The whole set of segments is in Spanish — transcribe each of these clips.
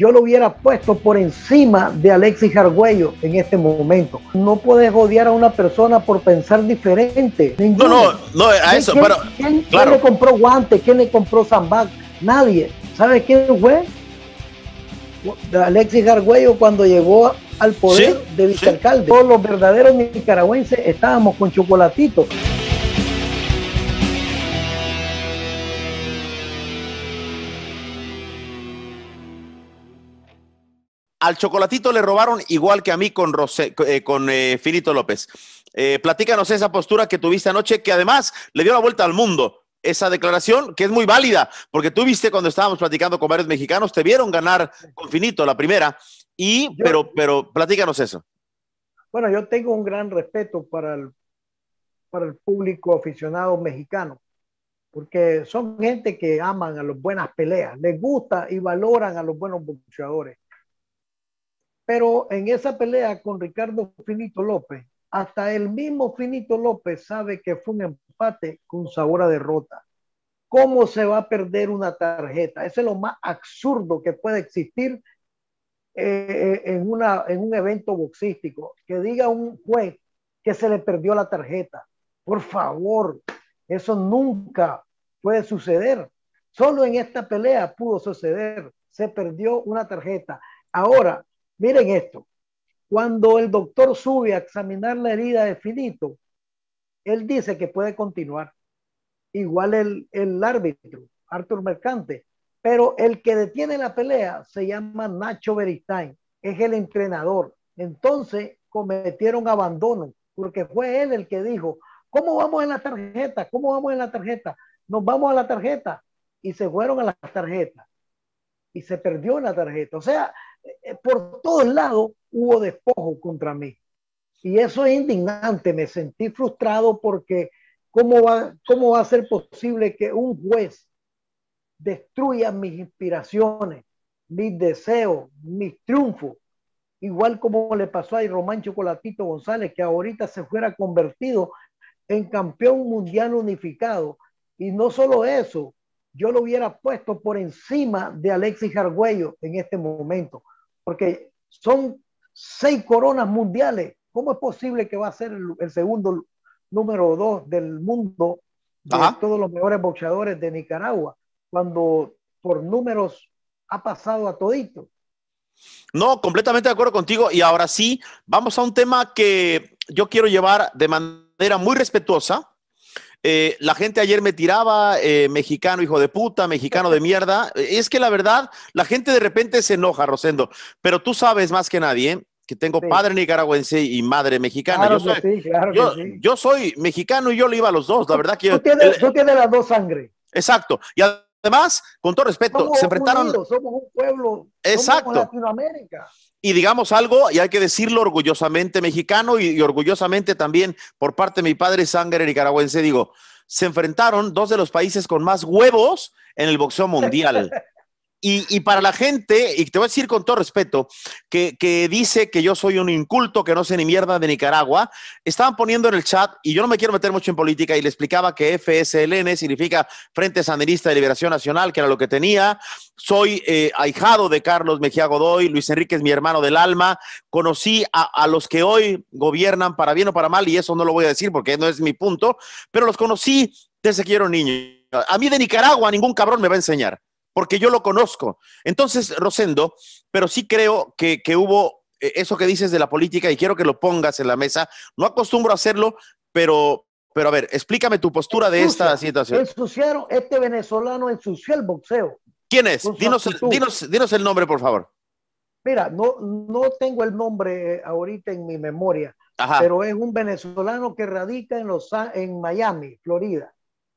yo lo hubiera puesto por encima de Alexis Argüello en este momento. No puedes odiar a una persona por pensar diferente. No, no, no, a eso, pero. ¿quién, le compró guantes? ¿Quién le compró Zambac? Nadie. ¿Sabes quién fue? Alexis Argüello cuando llegó al poder de vicealcalde. Todos los verdaderos nicaragüenses estábamos con chocolatitos. al chocolatito le robaron igual que a mí con, eh, eh, Finito López. Eh, platícanos esa postura que tuviste anoche, que además le dio la vuelta al mundo. Esa declaración que es muy válida, porque tú viste cuando estábamos platicando con varios mexicanos, te vieron ganar con Finito la primera, y, pero, pero platícanos eso. Bueno, yo tengo un gran respeto para el, para el público aficionado mexicano, porque son gente que aman a las buenas peleas, les gusta y valoran a los buenos boxeadores pero en esa pelea con Ricardo Finito López, hasta el mismo Finito López sabe que fue un empate con sabor a derrota. ¿Cómo se va a perder una tarjeta? Eso es lo más absurdo que puede existir eh, eh, en, una, en un evento boxístico. Que diga un juez que se le perdió la tarjeta. Por favor, eso nunca puede suceder. Solo en esta pelea pudo suceder. Se perdió una tarjeta. Ahora, Miren esto. Cuando el doctor sube a examinar la herida de Finito, él dice que puede continuar. Igual el, árbitro, Arthur Mercante. Pero el que detiene la pelea se llama Nacho Beristain. Es el entrenador. Entonces cometieron abandono porque fue él el que dijo, ¿cómo vamos en la tarjeta? ¿Cómo vamos en la tarjeta? Nos vamos a la tarjeta. Y se fueron a la tarjeta. Y se perdió en la tarjeta. O sea, eh, por todos lados hubo despojo contra mí. Y eso es indignante, me sentí frustrado porque ¿cómo va, cómo va a ser posible que un juez destruya mis inspiraciones, mis deseos, mis triunfos? Igual como le pasó a Román Chocolatito González, que ahorita se fuera convertido en campeón mundial unificado. Y no solo eso, yo lo hubiera puesto por encima de Alexis Arguello en este momento, porque son seis coronas mundiales. ¿Cómo es posible que va a ser el, segundo número dos del mundo de todos los mejores boxeadores de Nicaragua, cuando por números ha pasado a todito? No, completamente de acuerdo contigo. Y ahora sí, vamos a un tema que yo quiero llevar de manera muy respetuosa, eh, la gente ayer me tiraba, eh, mexicano hijo de puta, mexicano de mierda. Es que la verdad, la gente de repente se enoja, Rosendo, pero tú sabes más que nadie ¿eh? que tengo padre nicaragüense y madre mexicana. yo, soy, mexicano y yo le iba a los dos, la verdad que... yo, tienes, las dos sangre Exacto. Y Además, con todo respeto, se enfrentaron. somos un pueblo. Exacto. Latinoamérica. Y digamos algo, y hay que decirlo orgullosamente mexicano y, orgullosamente también por parte de mi padre sangre nicaragüense, digo, se enfrentaron dos de los países con más huevos en el boxeo mundial. Y, para la gente, y te voy a decir con todo respeto, que, dice que yo soy un inculto, que no sé ni mierda de Nicaragua, estaban poniendo en el chat, y yo no me quiero meter mucho en política, y le explicaba que FSLN significa Frente Sandinista de Liberación Nacional, que era lo que tenía. Soy eh, ahijado de Carlos Mejía Godoy, Luis Enrique es mi hermano del alma. Conocí a, los que hoy gobiernan para bien o para mal, y eso no lo voy a decir porque no es mi punto, pero los conocí desde que yo era niño. A mí de Nicaragua ningún cabrón me va a enseñar porque yo lo conozco. Entonces, Rosendo, pero sí creo que, hubo eh, eso que dices de la política y quiero que lo pongas en la mesa. No acostumbro a hacerlo, pero, pero a ver, explícame tu postura de esta situación. Ensuciaron, este venezolano ensució el boxeo. ¿Quién es? Dinos, el nombre, por favor. Mira, no, no tengo el nombre eh, ahorita en mi memoria, pero es un venezolano que radica en, los, en Miami, Florida.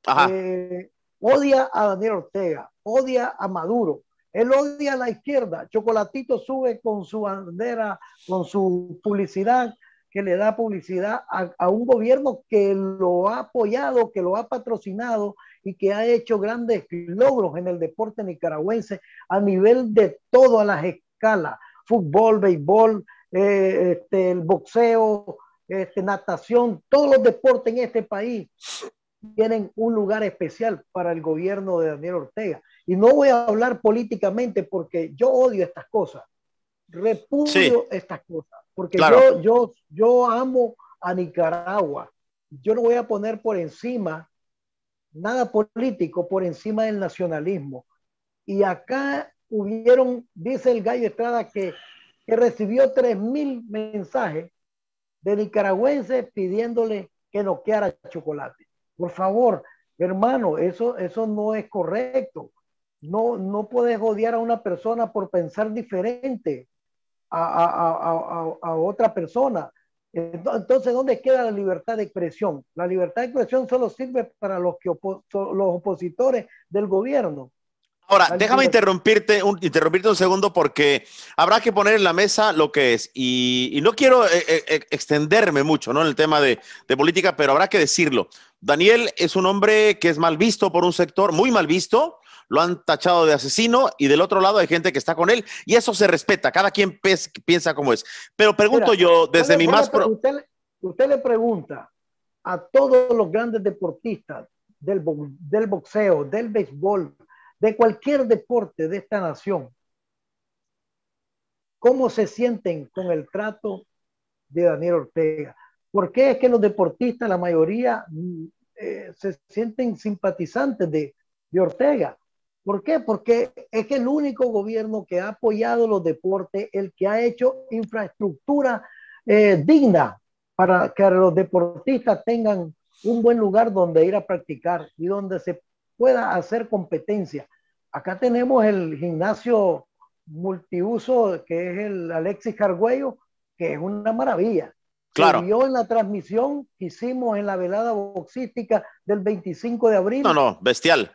Ajá. Eh, odia a Daniel Ortega, odia a Maduro, él odia a la izquierda. Chocolatito sube con su bandera, con su publicidad, que le da publicidad a, un gobierno que lo ha apoyado, que lo ha patrocinado y que ha hecho grandes logros en el deporte nicaragüense a nivel de todas las escalas, fútbol, béisbol, eh, este, el boxeo, este, natación, todos los deportes en este país tienen un lugar especial para el gobierno de Daniel Ortega. Y no voy a hablar políticamente porque yo odio estas cosas, repudio estas cosas, porque yo, yo, amo a Nicaragua. Yo no voy a poner por encima nada político, por encima del nacionalismo. Y acá hubieron, dice el Gallo Estrada, que, que recibió 3.000 mensajes de nicaragüenses pidiéndole que noqueara chocolate. Por favor, hermano, eso, eso no es correcto. No, no puedes odiar a una persona por pensar diferente a, otra persona. Entonces, ¿dónde queda la libertad de expresión? La libertad de expresión solo sirve para los, que los opositores del gobierno. Ahora, déjame interrumpirte un, interrumpirte un segundo porque habrá que poner en la mesa lo que es. Y, no quiero eh, eh, eh, extenderme mucho ¿no? en el tema de, política, pero habrá que decirlo. Daniel es un hombre que es mal visto por un sector, muy mal visto. Lo han tachado de asesino y del otro lado hay gente que está con él y eso se respeta. Cada quien piensa como es. Pero pregunto yo desde mi más... Usted, usted le pregunta a todos los grandes deportistas del, del boxeo, del béisbol, de cualquier deporte de esta nación, ¿cómo se sienten con el trato de Daniel Ortega? ¿Por qué es que los deportistas, la mayoría, mm, eh, se sienten simpatizantes de, Ortega? ¿Por qué? Porque es que el único gobierno que ha apoyado los deportes, el que ha hecho infraestructura eh, digna para que los deportistas tengan un buen lugar donde ir a practicar y donde se pueda hacer competencia. Acá tenemos el gimnasio multiuso que es el Alexis Cargüello, que es una maravilla. Claro. en la transmisión que hicimos en la velada boxística del 25 de abril. No, no, bestial.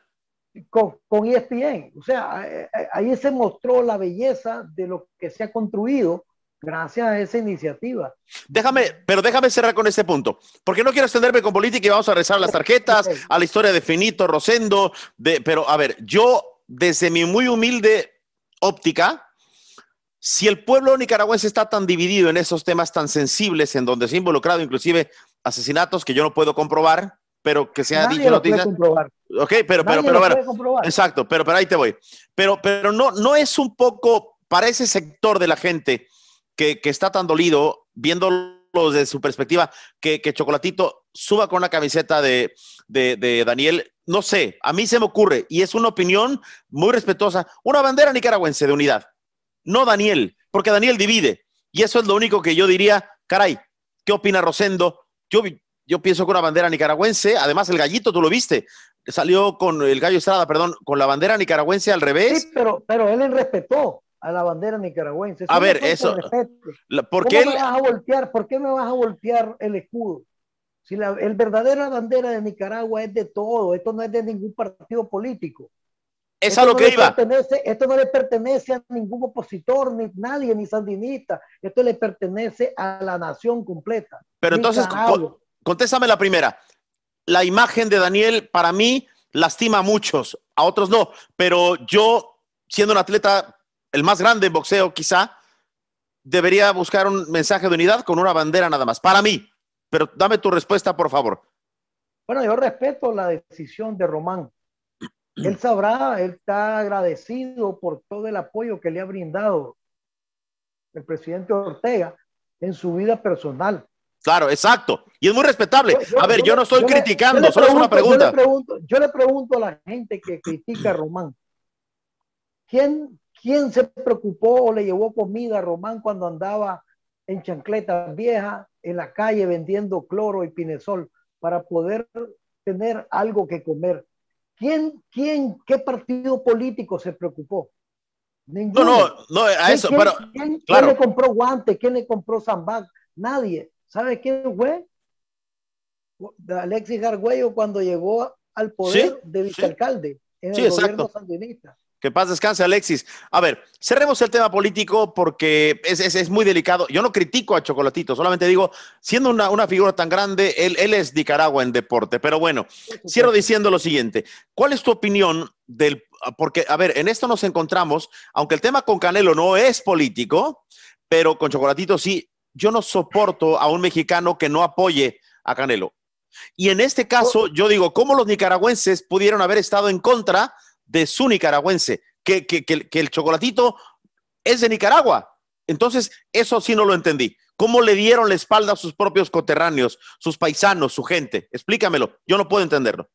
Con, con ESPN. O sea, eh, eh, ahí se mostró la belleza de lo que se ha construido gracias a esa iniciativa. Déjame, pero déjame cerrar con este punto, porque no quiero extenderme con política y vamos a rezar a las tarjetas, a la historia de Finito, Rosendo, de, pero a ver, yo desde mi muy humilde óptica, si el pueblo nicaragüense está tan dividido en esos temas tan sensibles, en donde se ha involucrado inclusive asesinatos que yo no puedo comprobar, pero que se ha Nadie dicho noticias. Ok, pero, pero, pero, bueno, exacto, pero, pero ahí te voy. Pero, pero no, no es un poco para ese sector de la gente que, está tan dolido, viéndolo desde su perspectiva, que, Chocolatito suba con la camiseta de, de, Daniel. No sé, a mí se me ocurre, y es una opinión muy respetuosa, una bandera nicaragüense de unidad. No Daniel, porque Daniel divide. Y eso es lo único que yo diría, caray, ¿qué opina Rosendo? Yo, yo pienso que una bandera nicaragüense, además el gallito, tú lo viste, salió con el gallo Estrada, perdón, con la bandera nicaragüense al revés. Sí, pero, pero él respetó a la bandera nicaragüense. a ver, eso. ¿por qué me vas a voltear? me vas a voltear el escudo? Si la el verdadera bandera de Nicaragua es de todo, esto no es de ningún partido político. Es esto lo no que iba. Esto no le pertenece a ningún opositor, ni nadie, ni sandinista. Esto le pertenece a la nación completa. Pero entonces, contéstame la primera. La imagen de Daniel, para mí, lastima a muchos, a otros no. Pero yo, siendo un atleta el más grande en boxeo quizá, debería buscar un mensaje de unidad con una bandera nada más, para mí. Pero dame tu respuesta, por favor. Bueno, yo respeto la decisión de Román. Él sabrá, él está agradecido por todo el apoyo que le ha brindado el presidente Ortega en su vida personal. Claro, exacto. Y es muy respetable. a ver, yo, no estoy criticando, solo es una pregunta. yo le, pregunto, a la gente que critica a Román, ¿quién ¿Quién se preocupó o le llevó comida a Román cuando andaba en chancleta vieja en la calle vendiendo cloro y pinesol para poder tener algo que comer? ¿Quién, quién, qué partido político se preocupó? Ninguno. No, no, no, a eso, pero. ¿quién, le compró guantes? ¿Quién le compró zambac? Nadie. ¿Sabe quién fue? Alexis Gargüello cuando llegó al poder del de vicealcalde en el gobierno exacto. sandinista. Que paz descanse, Alexis. A ver, cerremos el tema político porque es, muy delicado. Yo no critico a Chocolatito, solamente digo, siendo una, figura tan grande, él, él, es Nicaragua en deporte. Pero bueno, cierro diciendo lo siguiente. ¿Cuál es tu opinión del... Porque, a ver, en esto nos encontramos, aunque el tema con Canelo no es político, pero con Chocolatito sí, yo no soporto a un mexicano que no apoye a Canelo. Y en este caso, oh. yo digo, ¿cómo los nicaragüenses pudieron haber estado en contra de su nicaragüense, que, el chocolatito es de Nicaragua. Entonces, eso sí no lo entendí. ¿Cómo le dieron la espalda a sus propios coterráneos, sus paisanos, su gente? Explícamelo, yo no puedo entenderlo.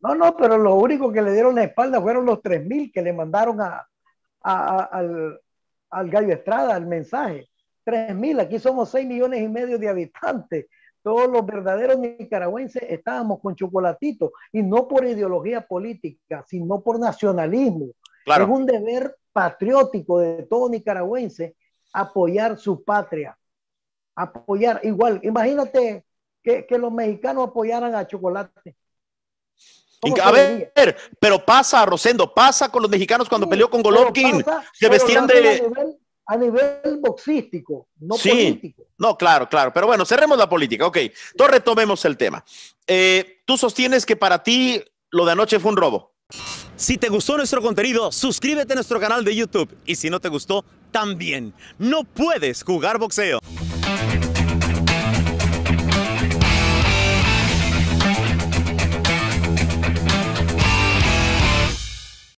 No, no, pero lo único que le dieron la espalda fueron los 3.000 que le mandaron al, al Gallo Estrada, al mensaje. 3.000, aquí somos 6 millones y medio de habitantes. Todos los verdaderos nicaragüenses estábamos con chocolatito y no por ideología política, sino por nacionalismo. Es un deber patriótico de todo nicaragüense apoyar su patria, apoyar igual. Imagínate que, los mexicanos apoyaran a Chocolate. A ver, pero pasa, Rosendo, pasa con los mexicanos cuando peleó con Golovkin, se vestían de a nivel boxístico, no sí. político. No, claro, claro. Pero bueno, cerremos la política. Ok, entonces retomemos el tema. Eh, tú sostienes que para ti lo de anoche fue un robo. Si te gustó nuestro contenido, suscríbete a nuestro canal de YouTube. Y si no te gustó, también. No puedes jugar boxeo.